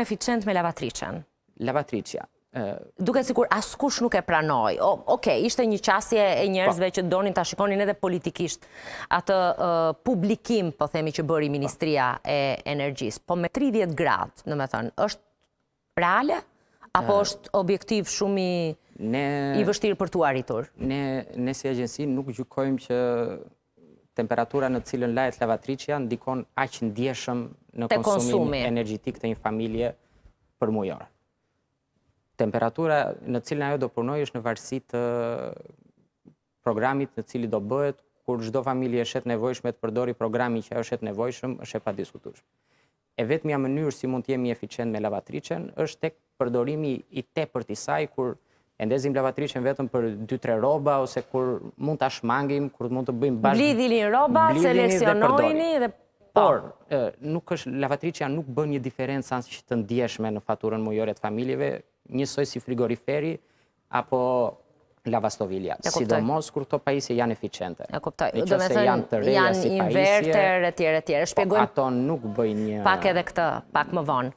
eficient me lavatriçën. Lavatriçia. Duke sikur askush nuk e pranoi. Okej, ishte një qasje e njerëzve po. që donin ta shikonin edhe politikisht. Atë publikim po themi që bëri Ministria e Energjisë. Po me 30 gradë, domethënë, është reale apo është objektiv shumë i i vështirë për tu arritur? Ne ne si agjenci nuk gjykojmë që temperatura në cilën lajet lavatricja ndikon aqë ndjeshëm në konsumin energjitik të një familje për mujorë. Temperatura në cilën ajo do përnoj është në varsi të programit në cili do bëhet, kur gjdo familje është e nevojshme të përdori programi që është e nevojshme, është e pa diskutushme. E vetë mja mënyrë si mund të jemi eficient me lavatricjen, është tek përdorimi i te për tisaj, kur e ndezim lavatrishën vetëm për 2-3 roba, ose kur mund të ashmangim, kur mund të bëjmë bashkë... Blidhili roba, seleksionojni dhe... Po. Por, nuk është, nuk bën një diferencë anës që të ndjeshme në faturën mujore të familjeve, njësoj si frigoriferi, apo lavastovilja, sidomos kur të pajisje janë eficiente. E kuptoj, do me thënë janë të reja si pajisje, po ato nuk bëjnë një... Pak edhe këtë, pak më vonë.